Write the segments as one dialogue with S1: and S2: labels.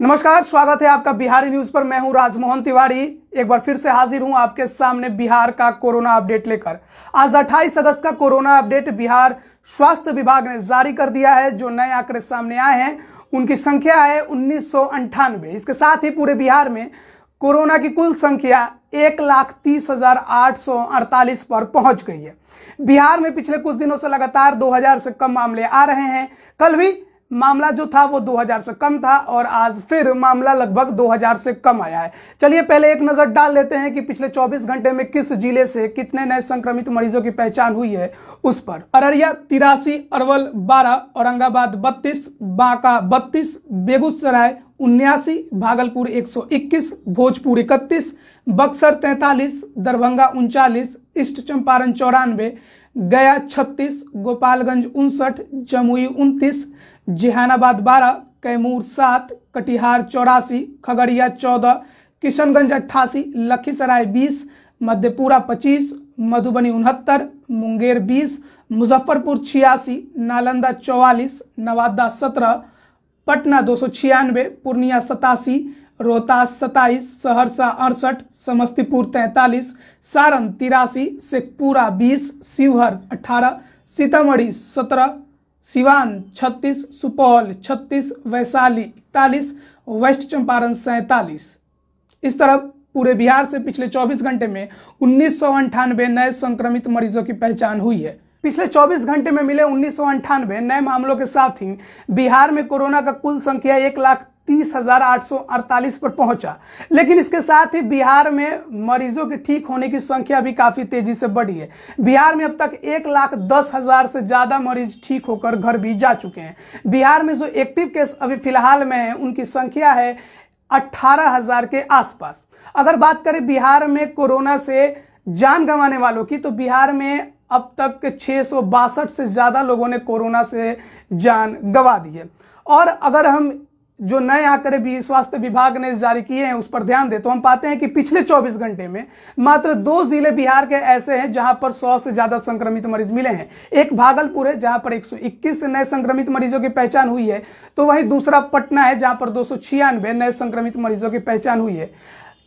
S1: नमस्कार स्वागत है आपका बिहारी न्यूज पर मैं हूं राजमोहन तिवारी एक बार फिर से हाजिर हूं आपके सामने बिहार का कोरोना अपडेट लेकर आज 28 अगस्त का कोरोना अपडेट बिहार स्वास्थ्य विभाग ने जारी कर दिया है जो नए आंकड़े सामने आए हैं उनकी संख्या है उन्नीस इसके साथ ही पूरे बिहार में कोरोना की कुल संख्या एक लाख तीस हजार आठ सौ अड़तालीस पर पहुंच गई है बिहार में पिछले कुछ दिनों से लगातार 2000 से कम मामले आ रहे हैं कल भी मामला जो था वो 2000 से कम था और आज फिर मामला लगभग 2000 से कम आया है चलिए पहले एक नज़र डाल लेते हैं कि पिछले 24 घंटे में किस जिले से कितने नए संक्रमित मरीजों की पहचान हुई है उस पर अररिया तिरासी अरवल 12 औरंगाबाद 32 बांका 32 बेगूसराय उन्यासी भागलपुर 121 भोजपुर 31 बक्सर 43 दरभंगा उनचालीस ईस्ट चंपारण चौरानवे गया छत्तीस गोपालगंज उनसठ जमुई उनतीस जहानाबाद बारह कैमूर सात कटिहार चौरासी खगड़िया चौदह किशनगंज अट्ठासी लखीसराय बीस मध्यपुरा पच्चीस मधुबनी उनहत्तर मुंगेर बीस मुजफ्फरपुर छियासी नालंदा चौवालीस नवादा सत्रह पटना दो सौ छियानवे पूर्णिया सतासी रोहतास सताईस सहरसा अड़सठ समस्तीपुर तैंतालीस सारण तिरासी शेखपुरा बीस शिवहर अठारह सीतामढ़ी सत्रह सिवान छत्तीस सुपौल छत्तीस वैशाली इकतालीस वेस्ट चंपारण सैतालीस इस तरह पूरे बिहार से पिछले 24 घंटे में उन्नीस नए संक्रमित मरीजों की पहचान हुई है पिछले 24 घंटे में मिले उन्नीस नए मामलों के साथ ही बिहार में कोरोना का कुल संख्या एक लाख तीस आठ सौ अड़तालीस पर पहुंचा लेकिन इसके साथ ही बिहार में मरीजों के ठीक होने की संख्या भी काफी तेजी से बढ़ी है बिहार में अब तक एक लाख दस हजार से ज्यादा मरीज ठीक होकर घर भी जा चुके हैं बिहार में जो एक्टिव केस अभी फिलहाल में है उनकी संख्या है अट्ठारह हजार के आसपास अगर बात करें बिहार में कोरोना से जान गंवाने वालों की तो बिहार में अब तक छह से ज़्यादा लोगों ने कोरोना से जान गंवा दी है और अगर हम जो नए आंकड़े भी स्वास्थ्य विभाग ने जारी किए हैं उस पर ध्यान दे तो हम पाते हैं कि पिछले 24 घंटे में मात्र दो जिले बिहार के ऐसे हैं जहां पर 100 से ज्यादा संक्रमित मरीज मिले हैं एक भागलपुर है जहां पर 121 नए संक्रमित मरीजों की पहचान हुई है तो वहीं दूसरा पटना है जहां पर दो नए संक्रमित मरीजों की पहचान हुई है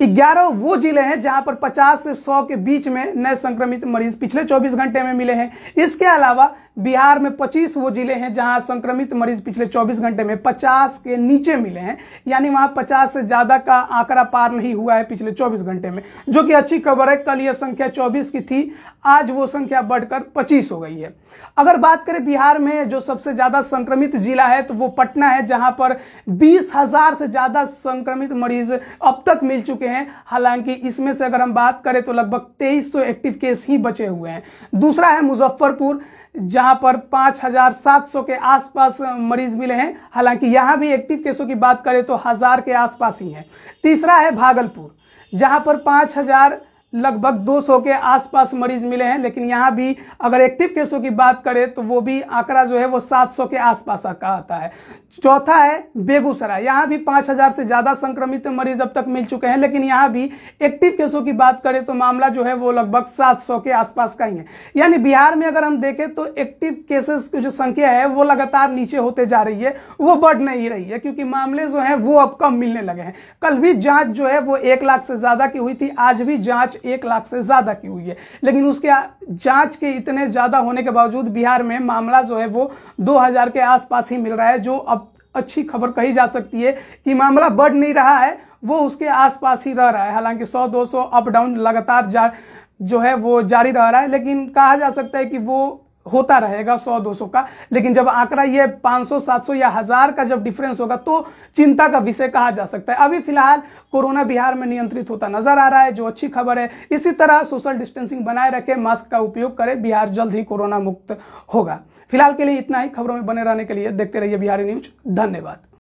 S1: ग्यारह वो जिले हैं जहां पर 50 से 100 के बीच में नए संक्रमित मरीज पिछले 24 घंटे में मिले हैं इसके अलावा बिहार में 25 वो जिले हैं जहां संक्रमित मरीज पिछले 24 घंटे में 50 के नीचे मिले हैं यानी वहां 50 से ज्यादा का आंकड़ा पार नहीं हुआ है पिछले 24 घंटे में जो कि अच्छी खबर है कल यह संख्या 24 की थी आज वो संख्या बढ़कर 25 हो गई है अगर बात करें बिहार में जो सबसे ज्यादा संक्रमित जिला है तो वो पटना है जहां पर बीस से ज्यादा संक्रमित मरीज अब तक मिल चुके हैं हालांकि इसमें से अगर हम बात करें तो लगभग तेईस एक्टिव केस ही बचे हुए हैं दूसरा है मुजफ्फरपुर जहां पर 5,700 के आसपास मरीज मिले हैं हालांकि यहां भी एक्टिव केसों की बात करें तो हजार के आसपास ही है तीसरा है भागलपुर जहां पर हजार लगभग 200 के आसपास मरीज मिले हैं लेकिन यहाँ भी अगर एक्टिव केसों की बात करें तो वो भी आंकड़ा जो है वो 700 के आसपास का आता है चौथा है बेगूसराय यहाँ भी 5000 से ज़्यादा संक्रमित मरीज अब तक मिल चुके हैं लेकिन यहाँ भी एक्टिव केसों की बात करें तो मामला जो है वो लगभग 700 के आसपास का ही है यानी बिहार में अगर हम देखें तो एक्टिव केसेस की जो संख्या है वो लगातार नीचे होते जा रही है वो बढ़ नहीं रही है क्योंकि मामले जो है वो अब कम मिलने लगे हैं कल भी जाँच जो है वो एक लाख से ज़्यादा की हुई थी आज भी जाँच एक लाख से ज़्यादा की हुई है लेकिन उसके जांच के इतने ज़्यादा होने के बावजूद बिहार में मामला जो है वो 2000 के आसपास ही मिल रहा है जो अब अच्छी खबर कही जा सकती है कि मामला बढ़ नहीं रहा है वो उसके आसपास ही रह रहा है हालांकि 100-200 अप डाउन लगातार जो है वो जारी रह रहा है लेकिन कहा जा सकता है कि वो होता रहेगा 100 200 का लेकिन जब आंकड़ा ये 500 700 या हजार का जब डिफरेंस होगा तो चिंता का विषय कहा जा सकता है अभी फिलहाल कोरोना बिहार में नियंत्रित होता नजर आ रहा है जो अच्छी खबर है इसी तरह सोशल डिस्टेंसिंग बनाए रखें मास्क का उपयोग करें बिहार जल्द ही कोरोना मुक्त होगा फिलहाल के लिए इतना ही खबरों में बने रहने के लिए देखते रहिए बिहारी न्यूज धन्यवाद